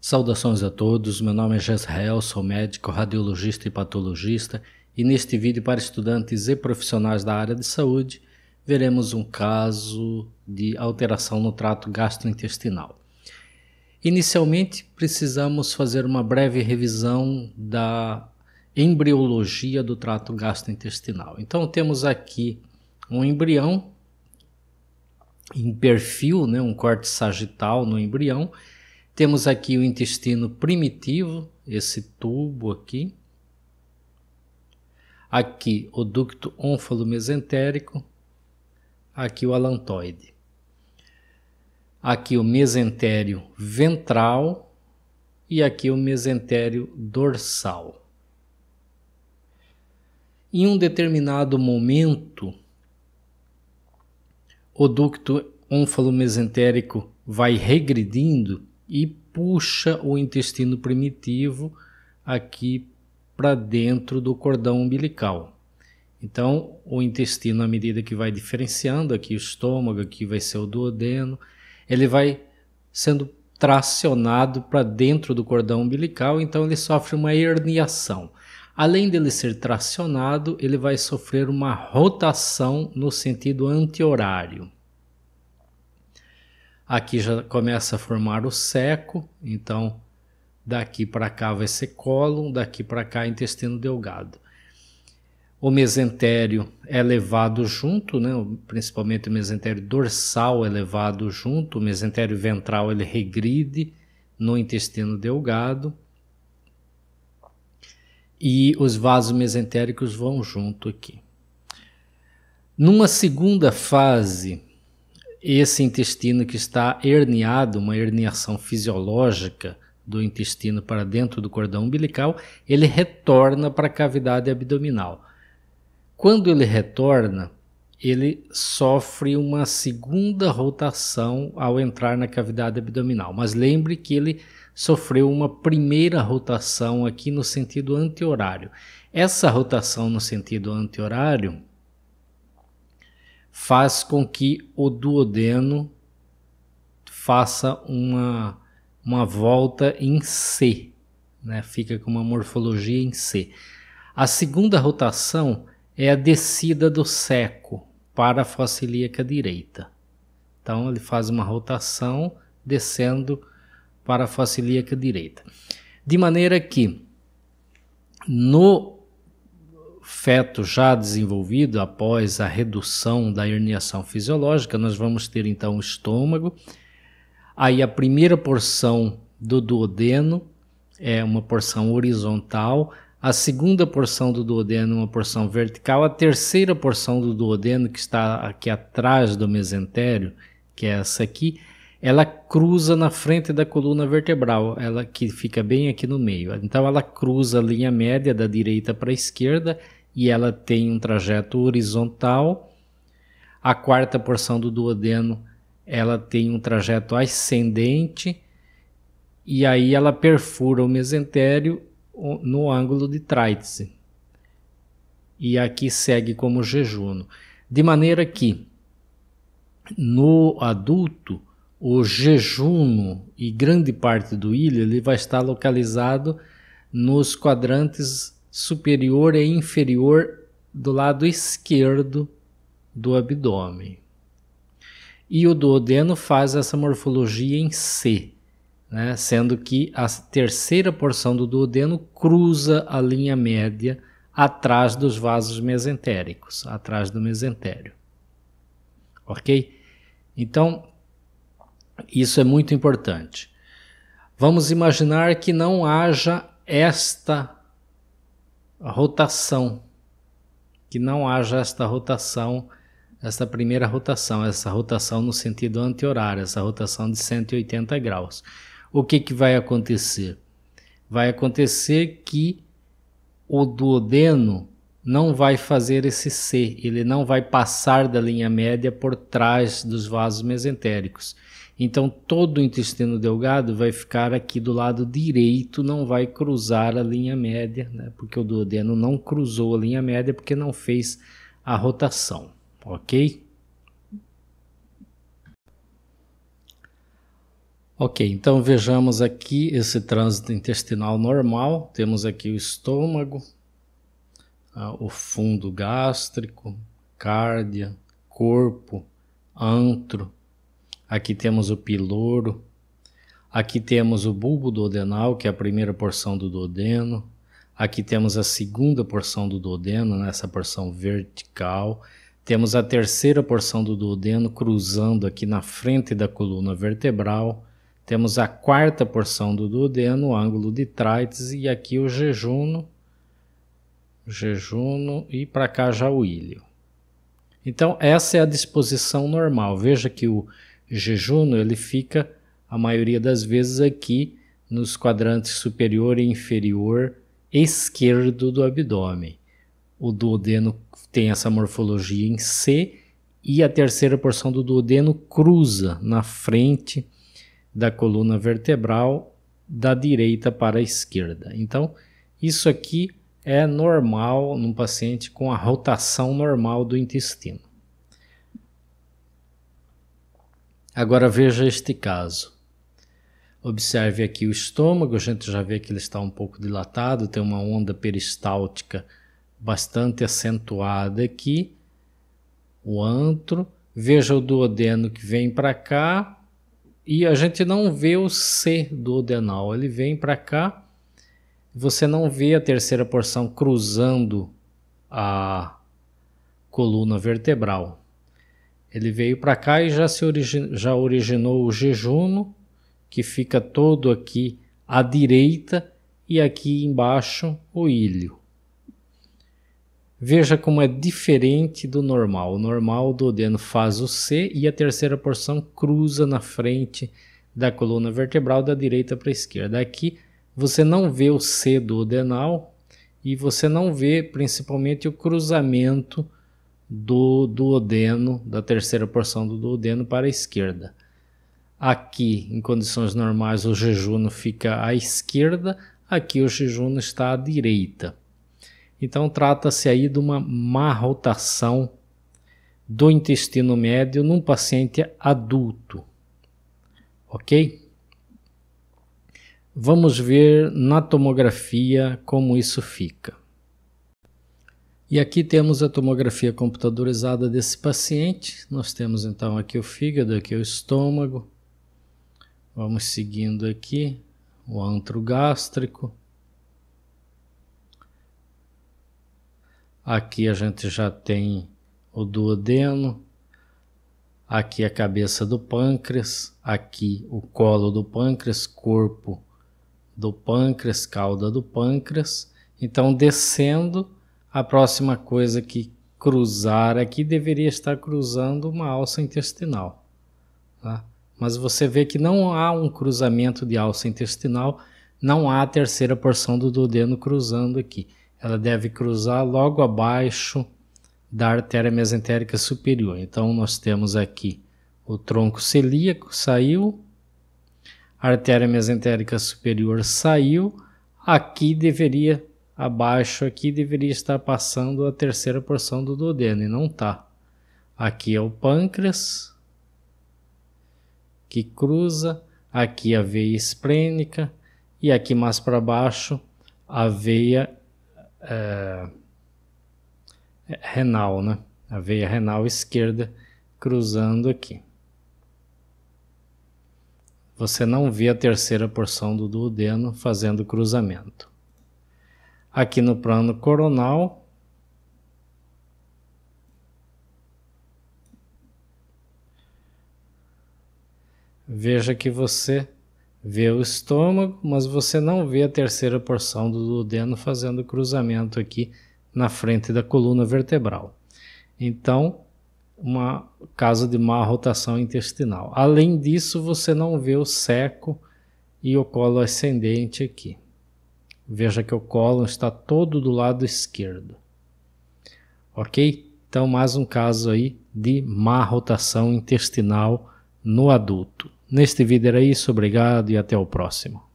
Saudações a todos, meu nome é Jezreel, sou médico, radiologista e patologista e neste vídeo para estudantes e profissionais da área de saúde veremos um caso de alteração no trato gastrointestinal. Inicialmente precisamos fazer uma breve revisão da embriologia do trato gastrointestinal. Então temos aqui um embrião em perfil, né, um corte sagital no embrião, temos aqui o intestino primitivo, esse tubo aqui. Aqui o ducto ônfalo mesentérico Aqui o alantoide. Aqui o mesentério ventral e aqui o mesentério dorsal. Em um determinado momento, o ducto ônfalo mesentérico vai regredindo e puxa o intestino primitivo aqui para dentro do cordão umbilical. Então, o intestino, à medida que vai diferenciando, aqui o estômago, aqui vai ser o duodeno, ele vai sendo tracionado para dentro do cordão umbilical, então ele sofre uma herniação. Além dele ser tracionado, ele vai sofrer uma rotação no sentido anti-horário. Aqui já começa a formar o seco, então daqui para cá vai ser cólon, daqui para cá intestino delgado. O mesentério é levado junto, né? principalmente o mesentério dorsal é levado junto, o mesentério ventral ele regride no intestino delgado e os vasos mesentéricos vão junto aqui. Numa segunda fase, esse intestino que está herniado, uma herniação fisiológica do intestino para dentro do cordão umbilical, ele retorna para a cavidade abdominal. Quando ele retorna, ele sofre uma segunda rotação ao entrar na cavidade abdominal. Mas lembre que ele sofreu uma primeira rotação aqui no sentido anti-horário. Essa rotação no sentido anti-horário faz com que o duodeno faça uma, uma volta em C, né? fica com uma morfologia em C. A segunda rotação é a descida do seco para a fossa ilíaca direita. Então ele faz uma rotação descendo para a fossa ilíaca direita. De maneira que no feto já desenvolvido após a redução da herniação fisiológica, nós vamos ter então o estômago, aí a primeira porção do duodeno é uma porção horizontal, a segunda porção do duodeno uma porção vertical, a terceira porção do duodeno que está aqui atrás do mesentério, que é essa aqui, ela cruza na frente da coluna vertebral, ela que fica bem aqui no meio. Então ela cruza a linha média da direita para a esquerda e ela tem um trajeto horizontal. A quarta porção do duodeno, ela tem um trajeto ascendente e aí ela perfura o mesentério no ângulo de Tráitice. E aqui segue como jejuno. De maneira que no adulto, o jejuno e grande parte do ilho ele vai estar localizado nos quadrantes superior e inferior do lado esquerdo do abdômen. E o duodeno faz essa morfologia em C, né? sendo que a terceira porção do duodeno cruza a linha média atrás dos vasos mesentéricos, atrás do mesentério. Ok? Então, isso é muito importante. Vamos imaginar que não haja esta rotação, que não haja esta rotação, esta primeira rotação, essa rotação no sentido anti-horário, essa rotação de 180 graus. O que, que vai acontecer? Vai acontecer que o duodeno não vai fazer esse C, ele não vai passar da linha média por trás dos vasos mesentéricos. Então todo o intestino delgado vai ficar aqui do lado direito, não vai cruzar a linha média, né? porque o duodeno não cruzou a linha média porque não fez a rotação, ok? Ok, então vejamos aqui esse trânsito intestinal normal. Temos aqui o estômago, ah, o fundo gástrico, cárdia, corpo, antro, Aqui temos o piloro, Aqui temos o bulbo duodenal, que é a primeira porção do duodeno. Aqui temos a segunda porção do duodeno, nessa né, porção vertical. Temos a terceira porção do duodeno cruzando aqui na frente da coluna vertebral. Temos a quarta porção do duodeno, o ângulo de Traits, e aqui o jejuno, jejuno e para cá já o ilho. Então, essa é a disposição normal. Veja que o jejuno ele fica a maioria das vezes aqui nos quadrantes superior e inferior esquerdo do abdômen. O duodeno tem essa morfologia em C e a terceira porção do duodeno cruza na frente da coluna vertebral da direita para a esquerda. Então, isso aqui é normal num paciente com a rotação normal do intestino. Agora veja este caso. Observe aqui o estômago, a gente já vê que ele está um pouco dilatado, tem uma onda peristáltica bastante acentuada aqui, o antro. Veja o duodeno que vem para cá e a gente não vê o C duodenal, ele vem para cá. Você não vê a terceira porção cruzando a coluna vertebral. Ele veio para cá e já, se origi já originou o jejuno, que fica todo aqui à direita e aqui embaixo o ilho. Veja como é diferente do normal. O normal do odeno faz o C e a terceira porção cruza na frente da coluna vertebral da direita para a esquerda. Aqui você não vê o C do odenal e você não vê principalmente o cruzamento do duodeno, da terceira porção do duodeno para a esquerda. Aqui, em condições normais, o jejum fica à esquerda, aqui o jejum está à direita. Então, trata-se aí de uma má rotação do intestino médio num paciente adulto. Ok? Vamos ver na tomografia como isso fica. E aqui temos a tomografia computadorizada desse paciente. Nós temos então aqui o fígado, aqui o estômago. Vamos seguindo aqui o antro gástrico. Aqui a gente já tem o duodeno. Aqui a cabeça do pâncreas, aqui o colo do pâncreas, corpo do pâncreas, cauda do pâncreas. Então descendo a próxima coisa que cruzar aqui é deveria estar cruzando uma alça intestinal. Tá? Mas você vê que não há um cruzamento de alça intestinal, não há a terceira porção do duodeno cruzando aqui. Ela deve cruzar logo abaixo da artéria mesentérica superior. Então, nós temos aqui o tronco celíaco saiu, a artéria mesentérica superior saiu, aqui deveria abaixo aqui deveria estar passando a terceira porção do duodeno e não está. Aqui é o pâncreas que cruza, aqui a veia esplênica e aqui mais para baixo a veia é, renal, né? A veia renal esquerda cruzando aqui. Você não vê a terceira porção do duodeno fazendo cruzamento aqui no plano coronal. Veja que você vê o estômago, mas você não vê a terceira porção do duodeno fazendo cruzamento aqui na frente da coluna vertebral. Então, uma caso de má rotação intestinal. Além disso, você não vê o seco e o colo ascendente aqui. Veja que o colo está todo do lado esquerdo. Ok? Então, mais um caso aí de má rotação intestinal no adulto. Neste vídeo era isso, obrigado e até o próximo.